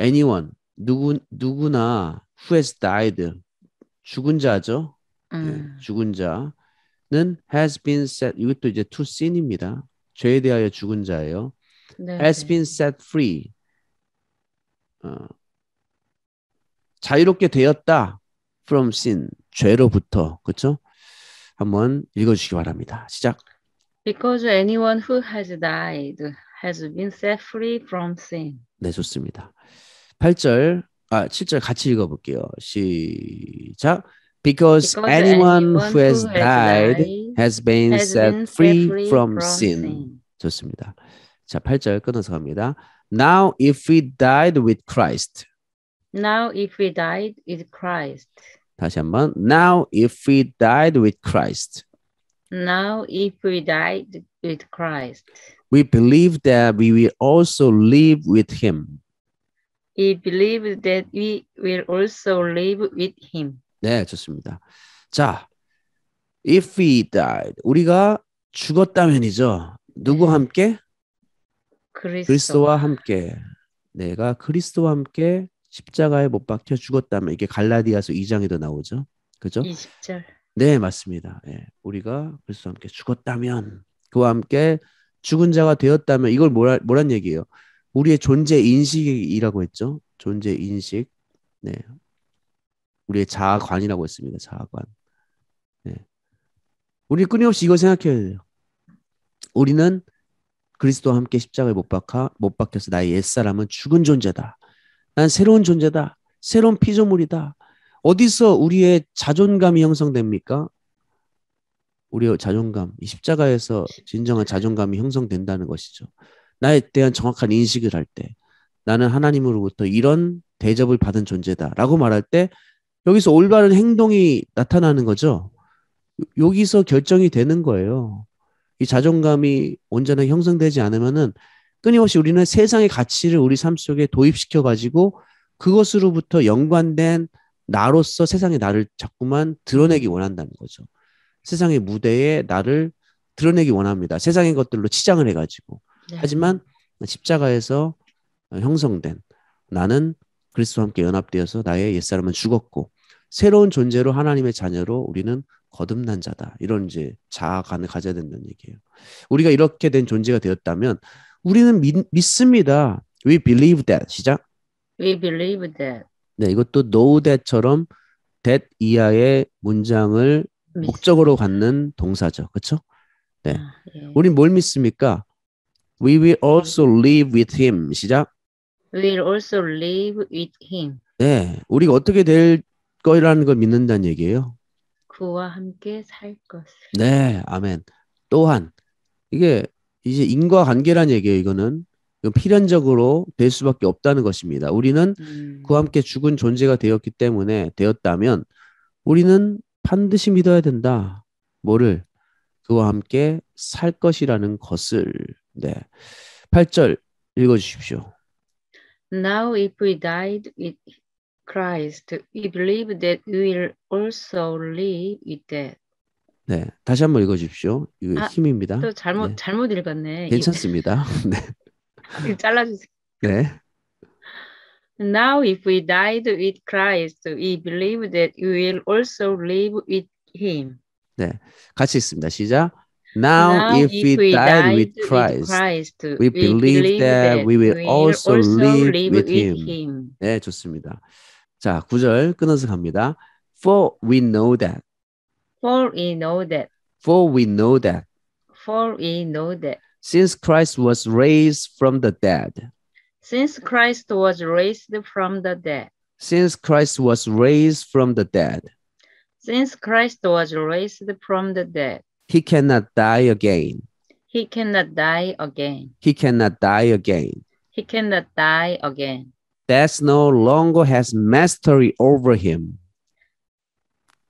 anyone 누구 누구나 who has died 죽은 자죠. 예, 음. 네, 죽은 자는 has been set 이것도 이제 to sin입니다. 죄에 대하여 죽은 자예요. 네. has been set free. 어, 자유롭게 되었다 from sin 죄로부터 그렇죠? 한번 읽어주시기 바랍니다. 시작. Because anyone who has died has been set free from sin. 네, 좋습니다. 8절, 아, 7절 같이 읽어볼게요. 시작. Because, Because anyone, anyone who has died has been set free from sin. 좋습니다. 자, 8절 끊어서 갑니다. Now if we died with Christ. Now if we died with Christ. 다시 한번. Now if we died with Christ. Now if we died with Christ. We believe that we will also live with him. We believe that we will also live with him. 네, 좋습니다. 자, If we died. 우리가 죽었다면이죠. 누구 네. 함께? 그리스도. 와 함께. 내가 그리스도와 함께 십자가에 못 박혀 죽었다면 이게 갈라디아서 2장에도 나오죠. 그죠? 20절. 네, 맞습니다. 예. 우리가 그리스도와 함께 죽었다면 그와 함께 죽은 자가 되었다면 이걸 뭐라 뭐란 얘기예요? 우리의 존재 인식이라고 했죠. 존재 인식. 네. 우리의 자아관이라고 했습니다. 자아관. 네. 우리 끊임없이 이걸 생각해야 돼요. 우리는 그리스도와 함께 십자가에 못 박혀 못 박혀서 나의 옛 사람은 죽은 존재다. 난 새로운 존재다. 새로운 피조물이다. 어디서 우리의 자존감이 형성됩니까? 우리의 자존감, 이 십자가에서 진정한 자존감이 형성된다는 것이죠. 나에 대한 정확한 인식을 할 때, 나는 하나님으로부터 이런 대접을 받은 존재다라고 말할 때 여기서 올바른 행동이 나타나는 거죠. 여기서 결정이 되는 거예요. 이 자존감이 온전히 형성되지 않으면은 끊임없이 우리는 세상의 가치를 우리 삶 속에 도입시켜 가지고 그것으로부터 연관된 나로서 세상의 나를 자꾸만 드러내기 원한다는 거죠. 세상의 무대에 나를 드러내기 원합니다. 세상의 것들로 치장을 해 가지고. 네. 하지만 십자가에서 형성된 나는 그리스도와 함께 연합되어서 나의 옛사람은 죽었고 새로운 존재로 하나님의 자녀로 우리는 거듭난 자다. 이런 이제 자아관을 가져야 된다는 얘기예요. 우리가 이렇게 된 존재가 되었다면 우리는 믿, 믿습니다. We believe that. 시작. We believe that. 네, 이것도 know that처럼 that 이하의 문장을 믿습니다. 목적으로 갖는 동사죠. 그렇죠? 네. 아, 예. 우린 뭘 믿습니까? We will also live with him. 시작. We will also live with him. 네, 우리가 어떻게 될 거라는 걸 믿는다는 얘기예요. 그와 함께 살 것을. 네, 아멘. 또한 이게 이제 인과 관계란 얘기예요. 이거는 이건 필연적으로 될 수밖에 없다는 것입니다. 우리는 음. 그와 함께 죽은 존재가 되었기 때문에 되었다면 우리는 반드시 믿어야 된다. 뭐를 그와 함께 살 것이라는 것을. 네. 8절 읽어 주십시오. Now if we died with Christ, we believe that we will also live with that. 네, 다시 한번 읽어주십시오. 이거 아, 힘입니다. 또 잘못 네. 잘못 읽었네. 괜찮습니다. 네. 잘라주세요. 네. Now, if we died with Christ, we believe that we will also live with Him. 네, 같이 있습니다. 시작. Now, Now if, if we, we died with Christ, with Christ we, we believe that we will also live with Him. 네, 좋습니다. 자, 구절 끊어서 갑니다. For we know that. For we know that. For we know that. For we know that. Since Christ was raised from the dead. Since Christ was raised from the dead. Since Christ was raised from the dead. Since Christ was raised from the dead. He cannot die again. He cannot die again. He cannot die again. He cannot die again. Death no longer has mastery over him.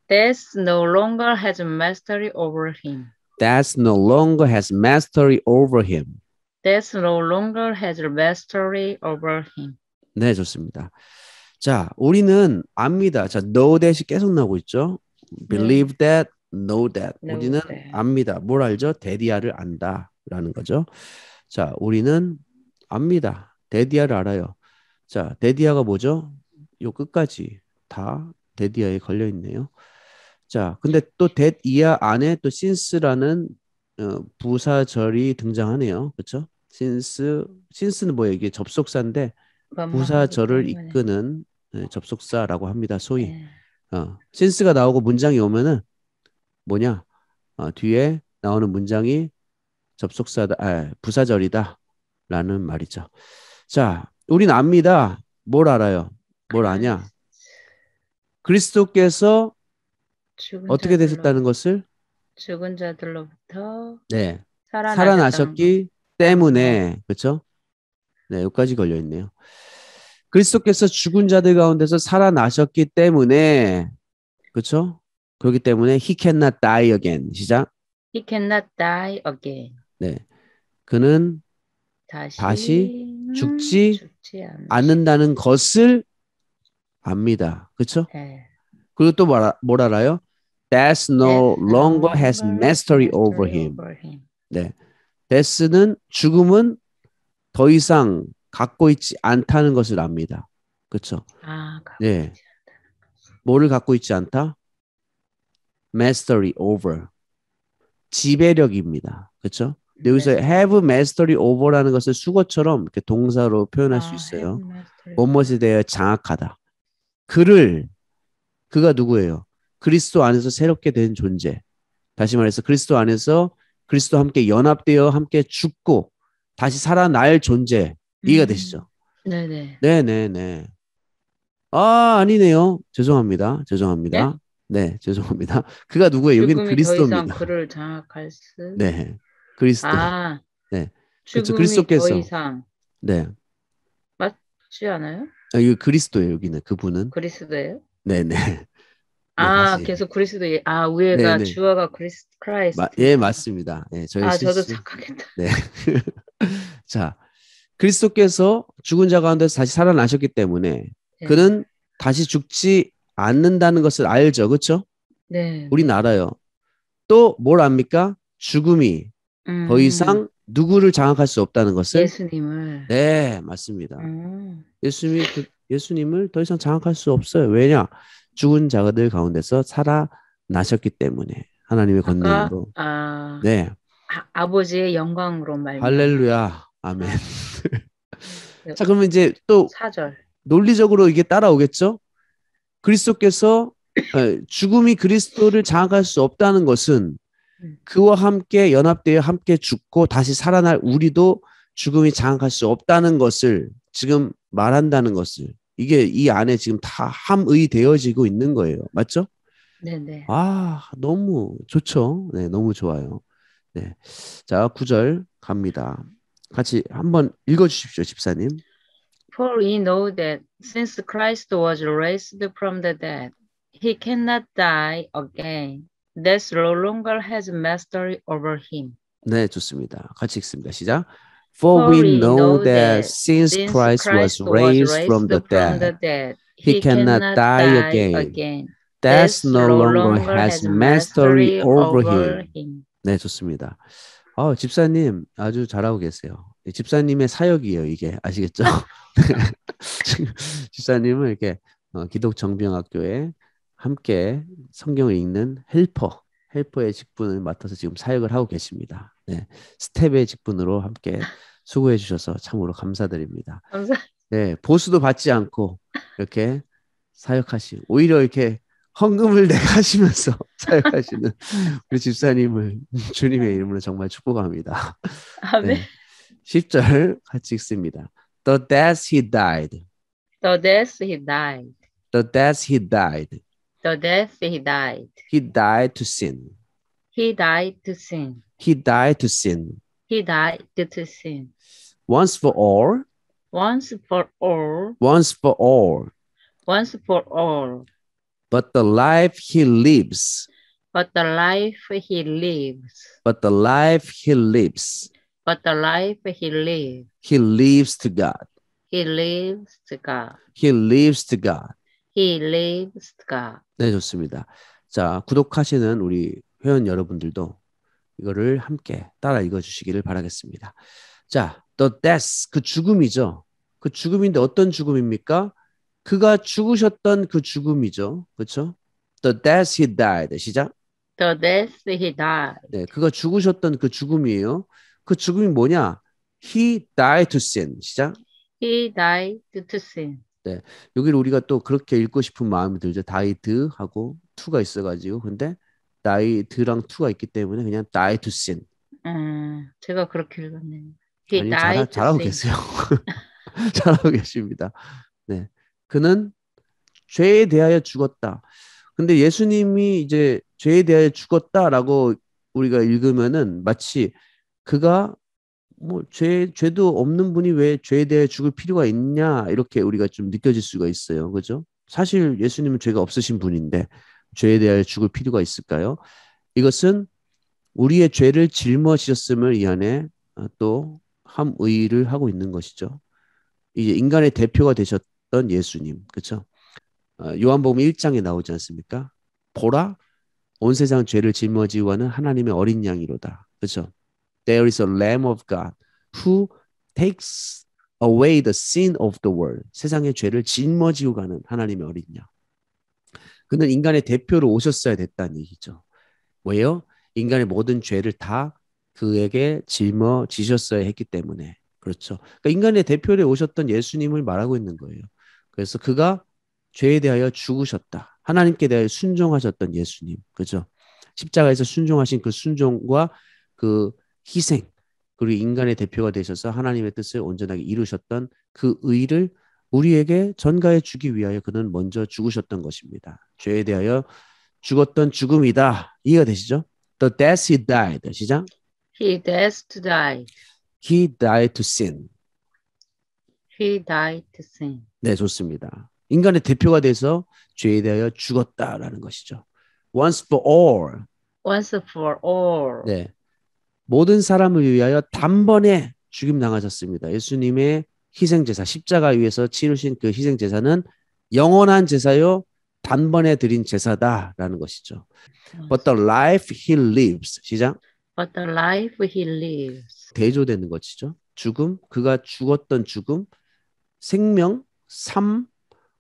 Death no longer has mastery over him. Death no longer has mastery over him. Death no longer has mastery over him. 네, 좋습니다. 자, 우리는 압니다. 자, know that이 계속 나오고 있죠. Believe that, know that. 우리는 압니다. 뭘 알죠? 데디아를 안다라는 거죠. 자, 우리는 압니다. 데디아를 알아요. 자, 데디아가 뭐죠? 요 끝까지 다 데디아에 걸려 있네요. 자, 근데 또 데디아 안에 또 since라는 어, 부사절이 등장하네요. 그렇죠? since since는 뭐예요? 이게 접속사인데 부사절을 이끄는 네, 접속사라고 합니다. 소위 네. 어, since가 나오고 문장이 오면은 뭐냐 어, 뒤에 나오는 문장이 접속사다, 아, 부사절이다라는 말이죠. 자, 우린 압니다. 뭘 알아요? 뭘 아냐? 그리스도께서 어떻게 되셨다는 것을 죽은 자들로부터 네. 살아나셨기 때문에 그렇죠? 네, 여기까지 걸려 있네요. 그리스도께서 죽은 자들 가운데서 살아나셨기 때문에 그렇죠? 그렇기 때문에 he cannot die again. 시작. He cannot die again. 네. 그는 다시, 다시 죽지 않는다는 것을 압니다. 그렇죠? 네. 그리고 또뭘 알아요? Death no longer has mastery over him. 네. 데스는 죽음은 더 이상 갖고 있지 않다는 것을 압니다. 그렇죠? 아, 네. 뭐를 갖고 있지 않다? mastery over 지배력입니다. 그렇죠? 네. 여기서 have mastery over라는 것을 수거처럼 이렇게 동사로 표현할 수 아, 있어요. 무엇에 대해 장악하다. 그를 그가 누구예요? 그리스도 안에서 새롭게 된 존재. 다시 말해서 그리스도 안에서 그리스도 함께 연합되어 함께 죽고 다시 살아날 존재. 이해가 음. 되시죠? 네네. 네네네. 아, 아니네요. 죄송합니다. 죄송합니다. 네, 네 죄송합니다. 그가 누구예요? 여기는 그리스도입니다. 그를 장악할 수. 네. 그리스도. 아, 네. 그렇죠. 그리스도께서. 더 이상. 네. 맞지 않아요? 아, 이 그리스도예요. 여기는 그분은. 그리스도예요? 아, 네, 네. 아, 네, 계속 그리스도 예. 아, 위에가 네네. 주어가 그리스 크라이스 예, 맞습니다. 예, 저희 아, 저도 착각했다. 네. 자, 그리스도께서 죽은 자 가운데서 다시 살아나셨기 때문에 네. 그는 다시 죽지 않는다는 것을 알죠. 그렇죠? 네. 우리 나라요. 또 뭘 압니까? 죽음이 음. 더 이상 누구를 장악할 수 없다는 것을 예수님을 네 맞습니다. 음. 예수님이 그, 예수님을 더 이상 장악할 수 없어요. 왜냐 죽은 자들 가운데서 살아나셨기 때문에 하나님의 권능으로 아, 네 아, 버지의 영광으로 말 할렐루야 아멘. 자 그러면 이제 또 사절 논리적으로 이게 따라오겠죠? 그리스도께서 죽음이 그리스도를 장악할 수 없다는 것은 음. 그와 함께 연합되어 함께 죽고 다시 살아날 우리도 죽음이 장악할 수 없다는 것을 지금 말한다는 것을 이게 이 안에 지금 다 함의 되어지고 있는 거예요. 맞죠? 네네. 아, 너무 좋죠. 네, 너무 좋아요. 네. 자, 구절 갑니다. 같이 한번 읽어 주십시오, 집사님. For we know that since Christ was raised from the dead, he cannot die again. that no longer has mastery over him. 네, 좋습니다. 같이 읽습니다. 시작. For we know that since Christ was raised from the dead, he cannot die again. Death no longer has mastery over him. 네, 좋습니다. 어, 집사님 아주 잘하고 계세요. 집사님의 사역이에요, 이게. 아시겠죠? 집사님은 이렇게 어, 기독정병학교에 함께 성경을 읽는 헬퍼, 헬퍼의 직분을 맡아서 지금 사역을 하고 계십니다. 네, 스텝의 직분으로 함께 수고해 주셔서 참으로 감사드립니다. 감사. 네, 보수도 받지 않고 이렇게 사역하시, 오히려 이렇게 헌금을 내가시면서 사역하시는 우리 집사님을 주님의 이름으로 정말 축복합니다. 아멘. 네, 10절 같이 읽습니다. The death he died. The death he died. The death he died. To death he died. He died to sin. He died to sin. He died to sin. He died to sin. Once for all. Once for all. Once for all. Once for all. But the life he lives. But the life he lives. But the life he lives. But the life he lives. He lives to God. He lives to God. He lives to God. He lives to God. 네, 좋습니다. 자, 구독하시는 우리 회원 여러분들도 이거를 함께 따라 읽어주시기를 바라겠습니다. 자, the death, 그 죽음이죠. 그 죽음인데 어떤 죽음입니까? 그가 죽으셨던 그 죽음이죠. 그렇죠? The death he died. 시작. The death he died. 네, 그가 죽으셨던 그 죽음이에요. 그 죽음이 뭐냐? He died to sin. 시작. He died to sin. 네. 여기를 우리가 또 그렇게 읽고 싶은 마음이 들죠. 다이드하고 투가 있어가지고. 근데 다이드랑 투가 있기 때문에 그냥 다이드 씬. 아, 제가 그렇게 읽었네요. 아니, 잘, 잘하고 계세요. 잘하고 계십니다. 네. 그는 죄에 대하여 죽었다. 근데 예수님이 이제 죄에 대하여 죽었다라고 우리가 읽으면은 마치 그가 뭐 죄, 죄도 없는 분이 왜 죄에 대해 죽을 필요가 있냐 이렇게 우리가 좀 느껴질 수가 있어요. 그죠? 사실 예수님은 죄가 없으신 분인데 죄에 대해 죽을 필요가 있을까요? 이것은 우리의 죄를 짊어지셨음을 이 안에 어, 또 함의를 하고 있는 것이죠. 이제 인간의 대표가 되셨던 예수님. 그죠 어, 요한복음 1장에 나오지 않습니까? 보라 온 세상 죄를 짊어지고 하는 하나님의 어린 양이로다. 그렇 there is a Lamb of God who takes away the sin of the world. 세상의 죄를 짊어지고 가는 하나님의 어린 양. 그는 인간의 대표로 오셨어야 됐다는 얘기죠. 왜요? 인간의 모든 죄를 다 그에게 짊어지셨어야 했기 때문에. 그렇죠. 그러니까 인간의 대표로 오셨던 예수님을 말하고 있는 거예요. 그래서 그가 죄에 대하여 죽으셨다. 하나님께 대하여 순종하셨던 예수님. 그죠? 십자가에서 순종하신 그 순종과 그 희생 그리고 인간의 대표가 되셔서 하나님의 뜻을 온전하게 이루셨던 그 의를 우리에게 전가해 주기 위하여 그는 먼저 죽으셨던 것입니다. 죄에 대하여 죽었던 죽음이다. 이해가 되시죠? The death he died. 시작. He death to die. He died to sin. He died to sin. 네, 좋습니다. 인간의 대표가 돼서 죄에 대하여 죽었다라는 것이죠. Once for all. Once for all. 네, 모든 사람을 위하여 단번에 죽임 당하셨습니다. 예수님의 희생 제사 십자가 위에서 치르신 그 희생 제사는 영원한 제사요 단번에 드린 제사다라는 것이죠. But the life he lives 시작. But the life he lives 대조되는 것이죠. 죽음 그가 죽었던 죽음 생명 삶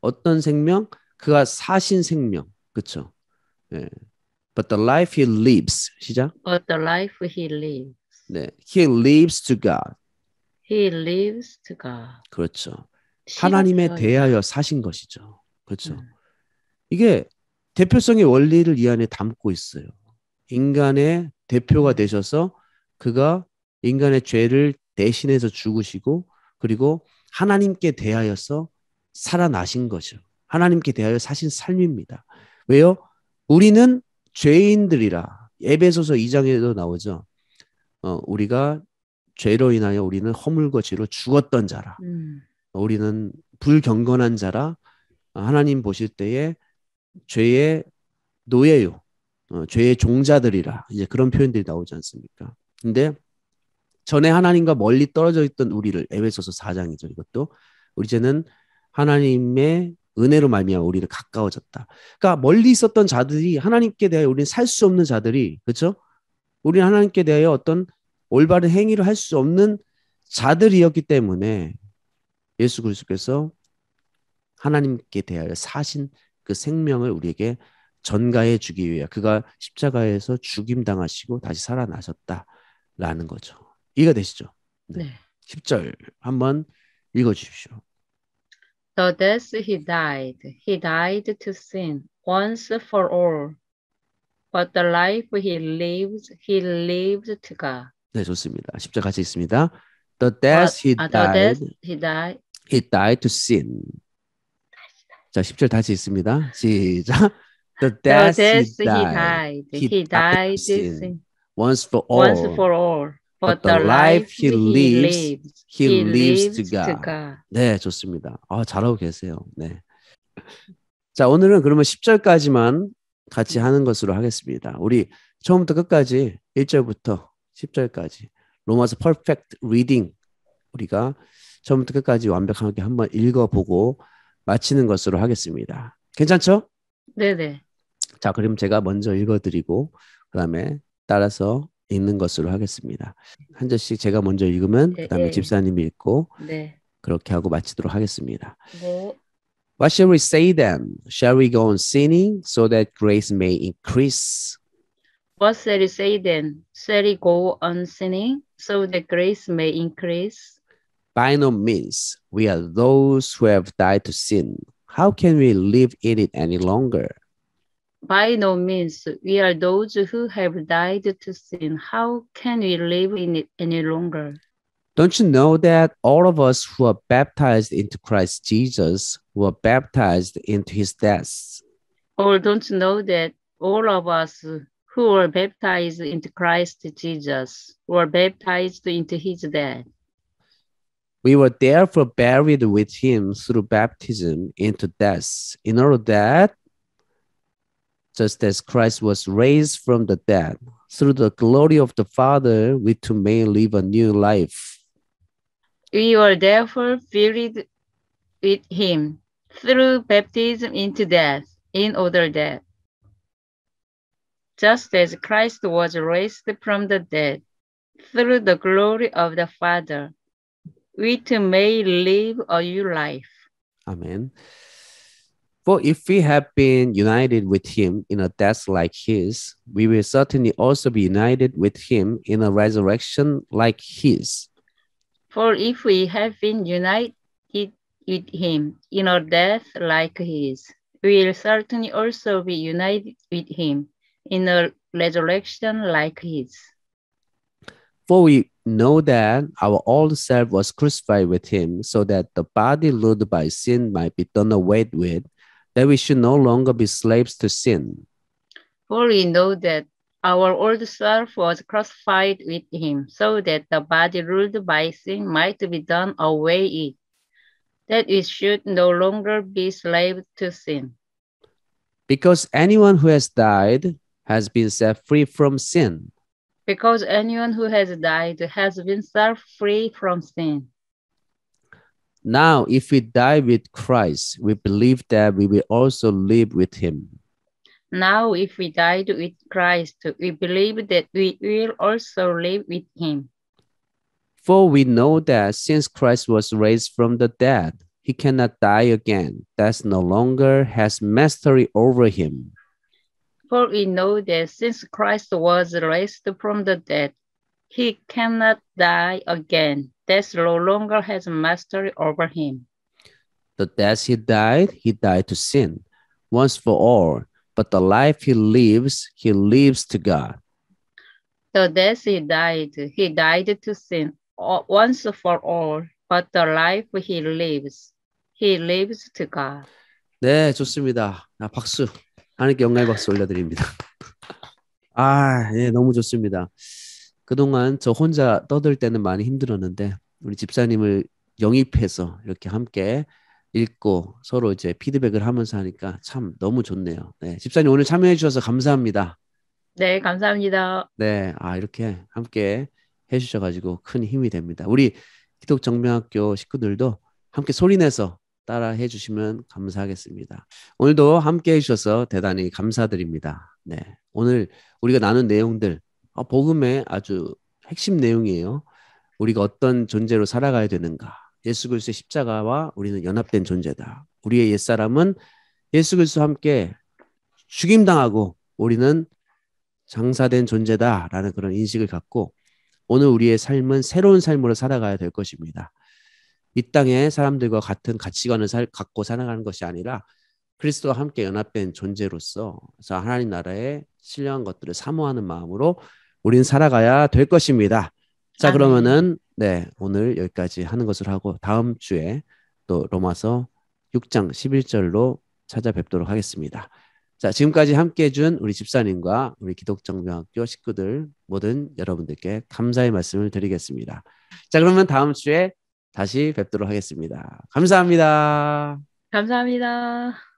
어떤 생명 그가 사신 생명 그렇죠. 예. But the life he lives 시작. But the life he lives. 네, he lives to God. He lives to God. 그렇죠. 하나님에 대하여 사신 것이죠. 그렇죠. 음. 이게 대표성의 원리를 이 안에 담고 있어요. 인간의 대표가 음. 되셔서 그가 인간의 죄를 대신해서 죽으시고 그리고 하나님께 대하여서 살아나신 거죠. 하나님께 대하여 사신 삶입니다. 왜요? 우리는 죄인들이라 에베소서 2장에도 나오죠. 어, 우리가 죄로 인하여 우리는 허물과 죄로 죽었던 자라. 음. 우리는 불경건한 자라. 하나님 보실 때에 죄의 노예요. 어, 죄의 종자들이라. 이제 그런 표현들이 나오지 않습니까? 근데 전에 하나님과 멀리 떨어져 있던 우리를 에베소서 4장이죠. 이것도 우리 이제는 하나님의 은혜로 말미암아 우리를 가까워졌다. 그러니까 멀리 있었던 자들이 하나님께 대하여 우리는 살 수 없는 자들이 그렇죠? 우리는 하나님께 대하여 어떤 올바른 행위를 할 수 없는 자들이었기 때문에 예수 그리스도께서 하나님께 대하여 사신 그 생명을 우리에게 전가해 주기 위해 그가 십자가에서 죽임 당하시고 다시 살아나셨다라는 거죠. 이해가 되시죠? 네. 네. 10절 한번 읽어 주십시오. So thus he died. He died to sin once for all. But the life he lives, he lives to God. 네, 좋습니다. 10절 같이 있습니다. The death he uh, died. death he died. He died to sin. 자, 10절 다시 있습니다. 시작. The death, the death he died. He died to sin. Once for all. Once for all. But the life he lives, he lives to God. 네, 좋습니다. 아, 잘하고 계세요. 네. 자, 오늘은 그러면 10절까지만 같이 하는 것으로 하겠습니다. 우리 처음부터 끝까지 1절부터 10절까지 로마서 퍼펙트 리딩 우리가 처음부터 끝까지 완벽하게 한번 읽어보고 마치는 것으로 하겠습니다. 괜찮죠? 네네. 네. 자, 그럼 제가 먼저 읽어드리고 그 다음에 따라서 읽는 것으로 하겠습니다. 한 절씩 제가 먼저 읽으면 네, 그다음에 네. 집사님이 읽고 네. 그렇게 하고 마치도록 하겠습니다. What shall we say then? Shall we go on sinning so that grace may increase? What shall we say then? Shall we go on sinning so that grace may increase? By no means. We are those who have died to sin. How can we live in it any longer? by no means. We are those who have died to sin. How can we live in it any longer? Don't you know that all of us who are baptized into Christ Jesus were baptized into his death? Or don't you know that all of us who were baptized into Christ Jesus were baptized into his death? We were therefore buried with him through baptism into death, in order that just as Christ was raised from the dead. Through the glory of the Father, we too may live a new life. We were therefore buried with him through baptism into death, in order that, just as Christ was raised from the dead, through the glory of the Father, we too may live a new life. Amen. For if we have been united with him in a death like his, we will certainly also be united with him in a resurrection like his. For if we have been united with him in a death like his, we will certainly also be united with him in a resurrection like his. For we know that our old self was crucified with him, so that the body ruled by sin might be done away with that we should no longer be slaves to sin. For we know that our old self was crucified with him, so that the body ruled by sin might be done away with, that we should no longer be slaves to sin. Because anyone who has died has been set free from sin. Because anyone who has died has been set free from sin. Now, if we die with Christ, we believe that we will also live with him. Now, if we died with Christ, we believe that we will also live with him. For we know that since Christ was raised from the dead, he cannot die again. Death no longer has mastery over him. For we know that since Christ was raised from the dead, he cannot die again death no longer has mastery over him. The death he died, he died to sin once for all, but the life he lives, he lives to God. The death he died, he died to sin once for all, but the life he lives, he lives to God. 네, 좋습니다. 아, 박수. 하나님께 영광의 박수 올려드립니다. 아, 예, 너무 좋습니다. 그동안 저 혼자 떠들 때는 많이 힘들었는데 우리 집사님을 영입해서 이렇게 함께 읽고 서로 이제 피드백을 하면서 하니까 참 너무 좋네요. 네, 집사님 오늘 참여해 주셔서 감사합니다. 네, 감사합니다. 네, 아 이렇게 함께 해 주셔 가지고 큰 힘이 됩니다. 우리 기독정명학교 식구들도 함께 소리내서 따라 해 주시면 감사하겠습니다. 오늘도 함께 해 주셔서 대단히 감사드립니다. 네. 오늘 우리가 나눈 내용들 어, 복음의 아주 핵심 내용이에요. 우리가 어떤 존재로 살아가야 되는가. 예수 그리스도의 십자가와 우리는 연합된 존재다. 우리의 옛사람은 예수 그리스도와 함께 죽임당하고 우리는 장사된 존재다라는 그런 인식을 갖고 오늘 우리의 삶은 새로운 삶으로 살아가야 될 것입니다. 이 땅에 사람들과 같은 가치관을 살, 갖고 살아가는 것이 아니라 그리스도와 함께 연합된 존재로서 하나님 나라의 신령한 것들을 사모하는 마음으로 우린 살아가야 될 것입니다. 자, 아멘. 그러면은 네, 오늘 여기까지 하는 것을 하고 다음 주에 또 로마서 6장 11절로 찾아뵙도록 하겠습니다. 자, 지금까지 함께 해준 우리 집사님과 우리 기독정명학교 식구들 모든 여러분들께 감사의 말씀을 드리겠습니다. 자, 그러면 다음 주에 다시 뵙도록 하겠습니다. 감사합니다. 감사합니다.